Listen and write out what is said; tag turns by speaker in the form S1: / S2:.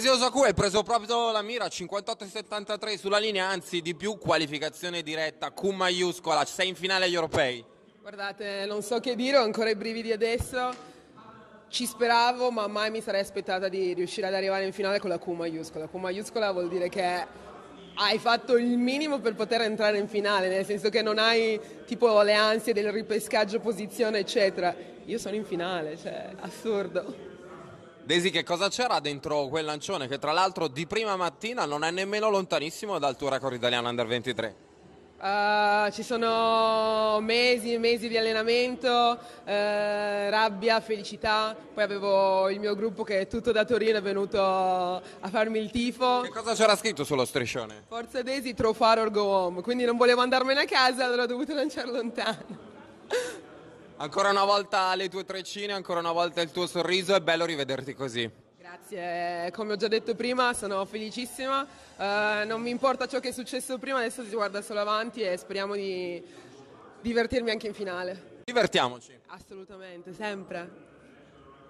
S1: Prezioso a cui hai preso proprio la mira 58-73 sulla linea, anzi di più qualificazione diretta Q maiuscola, sei in finale agli europei.
S2: Guardate, non so che dire, ho ancora i brividi adesso. Ci speravo, ma mai mi sarei aspettata di riuscire ad arrivare in finale con la Q maiuscola. Q maiuscola vuol dire che hai fatto il minimo per poter entrare in finale, nel senso che non hai tipo le ansie del ripescaggio, posizione, eccetera. Io sono in finale, cioè assurdo.
S1: Desi, che cosa c'era dentro quel lancione che tra l'altro di prima mattina non è nemmeno lontanissimo dal tuo record italiano Under 23? Uh,
S2: ah, ci sono mesi e mesi di allenamento, uh, rabbia, felicità, poi avevo il mio gruppo che è tutto da Torino è venuto a farmi il tifo. Che cosa c'era scritto
S1: sullo striscione?
S2: Forza Desi, trofare or go home, quindi non volevo andarmene a casa, allora ho dovuto lanciare lontano. Ancora una volta
S1: le tue treccine, ancora una volta il tuo sorriso, è bello rivederti così.
S2: Grazie, come ho già detto prima sono felicissima, uh, non mi importa ciò che è successo prima, adesso si guarda solo avanti e speriamo di divertirmi anche in finale.
S1: Divertiamoci.
S2: Assolutamente, sempre.